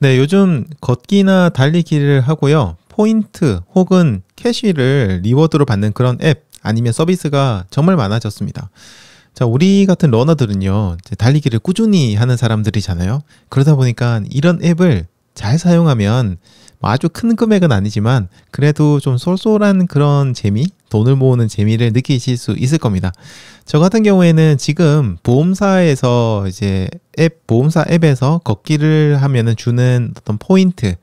네, 요즘 걷기나 달리기를 하고요. 포인트 혹은 캐시를 리워드로 받는 그런 앱 아니면 서비스가 정말 많아졌습니다. 자, 우리 같은 러너들은요, 달리기를 꾸준히 하는 사람들이잖아요. 그러다 보니까 이런 앱을 잘 사용하면 뭐 아주 큰 금액은 아니지만 그래도 좀 쏠쏠한 그런 재미, 돈을 모으는 재미를 느끼실 수 있을 겁니다. 저 같은 경우에는 지금 보험사에서 이제 앱, 보험사 앱에서 걷기를 하면은 주는 어떤 포인트,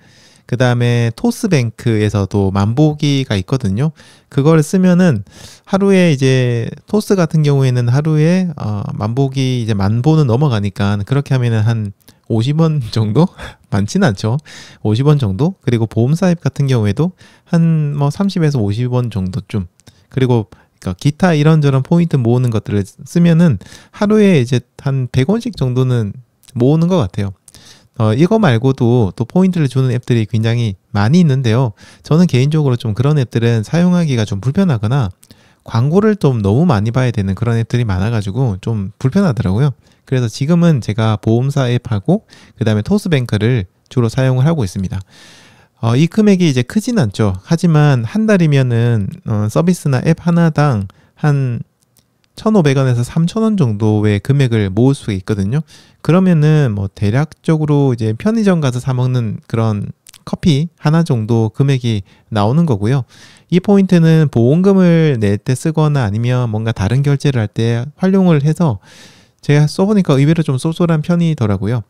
그 다음에 토스뱅크에서도 만보기가 있거든요. 그걸 쓰면은 하루에 이제 토스 같은 경우에는 하루에 어, 만보기 이제 만보는 넘어가니까 그렇게 하면은 한 50원 정도? 많진 않죠. 50원 정도? 그리고 보험사 입 같은 경우에도 한 뭐 30에서 50원 정도쯤. 그리고 그러니까 기타 이런저런 포인트 모으는 것들을 쓰면은 하루에 이제 한 100원씩 정도는 모으는 것 같아요. 어, 이거 말고도 또 포인트를 주는 앱들이 굉장히 많이 있는데요. 저는 개인적으로 좀 그런 앱들은 사용하기가 좀 불편하거나 광고를 좀 너무 많이 봐야 되는 그런 앱들이 많아가지고 좀 불편하더라고요. 그래서 지금은 제가 보험사 앱하고 그 다음에 토스뱅크를 주로 사용을 하고 있습니다. 어, 이 금액이 이제 크진 않죠. 하지만 한 달이면은 어, 서비스나 앱 하나당 한 1,500원에서 3,000원 정도의 금액을 모을 수 있거든요. 그러면은 뭐 대략적으로 이제 편의점 가서 사 먹는 그런 커피 하나 정도 금액이 나오는 거고요. 이 포인트는 보험금을 낼 때 쓰거나 아니면 뭔가 다른 결제를 할 때 활용을 해서 제가 써보니까 의외로 좀 쏠쏠한 편이더라고요.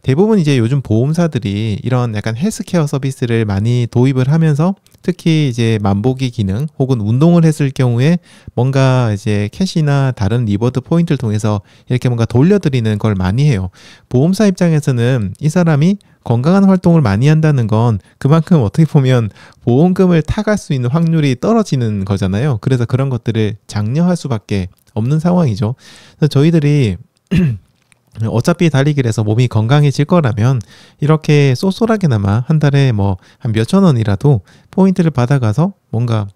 대부분 이제 요즘 보험사들이 이런 약간 헬스케어 서비스를 많이 도입을 하면서 특히 이제 만보기 기능 혹은 운동을 했을 경우에 뭔가 이제 캐시나 다른 리버드 포인트를 통해서 이렇게 뭔가 돌려드리는 걸 많이 해요. 보험사 입장에서는 이 사람이 건강한 활동을 많이 한다는 건 그만큼 어떻게 보면 보험금을 타갈 수 있는 확률이 떨어지는 거잖아요. 그래서 그런 것들을 장려할 수밖에 없는 상황이죠. 그래서 저희들이 어차피 달리기를 해서 몸이 건강해질 거라면 이렇게 쏠쏠하게나마 한 달에 뭐 한 몇천 원이라도 포인트를 받아가서 뭔가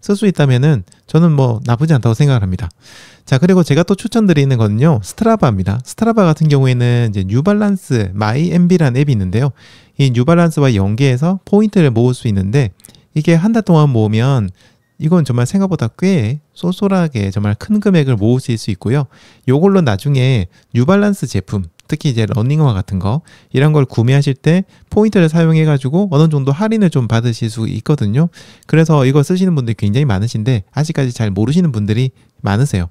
쓸 수 있다면은 저는 뭐 나쁘지 않다고 생각을 합니다. 자, 그리고 제가 또 추천드리는 거는요. 스트라바입니다. 스트라바 같은 경우에는 이제 뉴발란스 마이 엠비라는 앱이 있는데요. 이 뉴발란스와 연계해서 포인트를 모을 수 있는데 이게 한 달 동안 모으면 이건 정말 생각보다 꽤 쏠쏠하게 정말 큰 금액을 모으실 수 있고요. 요걸로 나중에 뉴발란스 제품 특히 이제 러닝화 같은 거 이런 걸 구매하실 때 포인트를 사용해 가지고 어느 정도 할인을 좀 받으실 수 있거든요. 그래서 이거 쓰시는 분들이 굉장히 많으신데 아직까지 잘 모르시는 분들이 많으세요.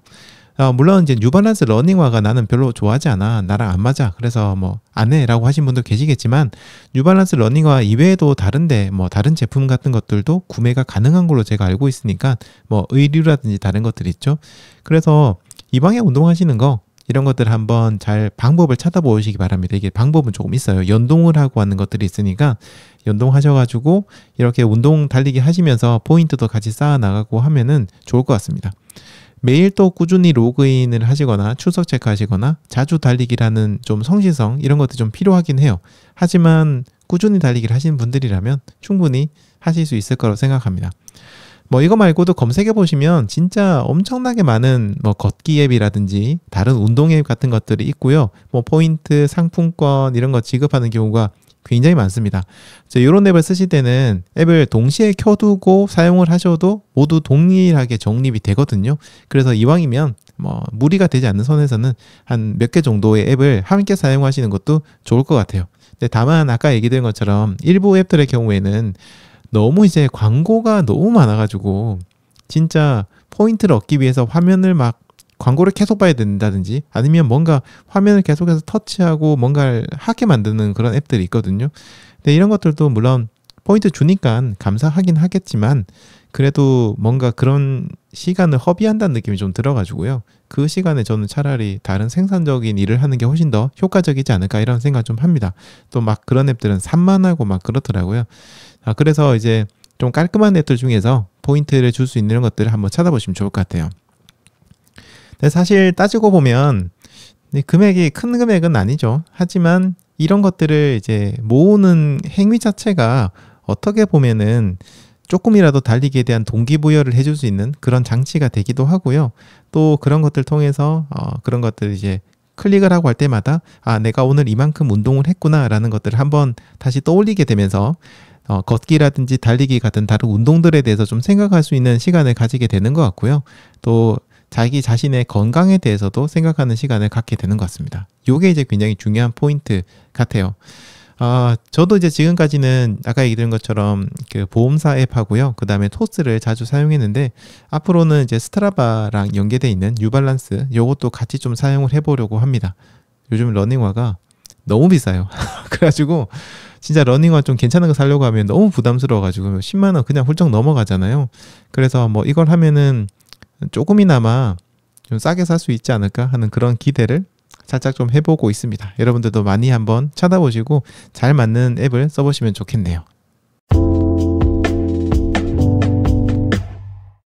어, 물론 이제 뉴발란스 러닝화가 나는 별로 좋아하지 않아 나랑 안 맞아 그래서 뭐 안 해라고 하신 분도 계시겠지만 뉴발란스 러닝화 이외에도 다른데 뭐 다른 제품 같은 것들도 구매가 가능한 걸로 제가 알고 있으니까 뭐 의류라든지 다른 것들 있죠 그래서 이방향 운동하시는 거 이런 것들 한번 잘 방법을 찾아보시기 바랍니다. 이게 방법은 조금 있어요. 연동을 하고 하는 것들이 있으니까 연동하셔가지고 이렇게 운동 달리기 하시면서 포인트도 같이 쌓아 나가고 하면은 좋을 것 같습니다. 매일 또 꾸준히 로그인을 하시거나 출석 체크하시거나 자주 달리기라는 좀 성실성 이런 것도 좀 필요하긴 해요. 하지만 꾸준히 달리기를 하시는 분들이라면 충분히 하실 수 있을 거라고 생각합니다. 뭐 이거 말고도 검색해 보시면 진짜 엄청나게 많은 뭐 걷기 앱이라든지 다른 운동 앱 같은 것들이 있고요. 뭐 포인트, 상품권 이런 거 지급하는 경우가 굉장히 많습니다. 자, 이런 앱을 쓰실 때는 앱을 동시에 켜두고 사용을 하셔도 모두 동일하게 적립이 되거든요. 그래서 이왕이면 뭐 무리가 되지 않는 선에서는 한 몇 개 정도의 앱을 함께 사용하시는 것도 좋을 것 같아요. 근데 다만 아까 얘기된 것처럼 일부 앱들의 경우에는 너무 이제 광고가 너무 많아가지고 진짜 포인트를 얻기 위해서 화면을 막 광고를 계속 봐야 된다든지 아니면 뭔가 화면을 계속해서 터치하고 뭔가를 하게 만드는 그런 앱들이 있거든요. 근데 이런 것들도 물론 포인트 주니까 감사하긴 하겠지만 그래도 뭔가 그런 시간을 허비한다는 느낌이 좀 들어가지고요. 그 시간에 저는 차라리 다른 생산적인 일을 하는 게 훨씬 더 효과적이지 않을까 이런 생각 을좀 합니다. 또 막 그런 앱들은 산만하고 막 그렇더라고요. 아, 그래서 이제 좀 깔끔한 앱들 중에서 포인트를 줄 수 있는 것들을 한번 찾아보시면 좋을 것 같아요. 근데 사실 따지고 보면 금액이 큰 금액은 아니죠. 하지만 이런 것들을 이제 모으는 행위 자체가 어떻게 보면은 조금이라도 달리기에 대한 동기부여를 해줄 수 있는 그런 장치가 되기도 하고요. 또 그런 것들 통해서 어, 그런 것들 이제 클릭을 하고 할 때마다 아 내가 오늘 이만큼 운동을 했구나라는 것들을 한번 다시 떠올리게 되면서 어, 걷기라든지 달리기 같은 다른 운동들에 대해서 좀 생각할 수 있는 시간을 가지게 되는 것 같고요. 또 자기 자신의 건강에 대해서도 생각하는 시간을 갖게 되는 것 같습니다. 요게 이제 굉장히 중요한 포인트 같아요. 아, 저도 이제 지금까지는 아까 얘기 드린 것처럼 그 보험사 앱하고요. 그 다음에 토스를 자주 사용했는데 앞으로는 이제 스트라바랑 연계되어 있는 뉴발란스 요것도 같이 좀 사용을 해보려고 합니다. 요즘 러닝화가 너무 비싸요. 그래가지고 진짜 러닝화 좀 괜찮은 거 사려고 하면 너무 부담스러워가지고 10만 뭐 원 그냥 훌쩍 넘어가잖아요. 그래서 뭐 이걸 하면은 조금이나마 좀 싸게 살 수 있지 않을까 하는 그런 기대를 살짝 좀 해보고 있습니다. 여러분들도 많이 한번 찾아보시고 잘 맞는 앱을 써보시면 좋겠네요.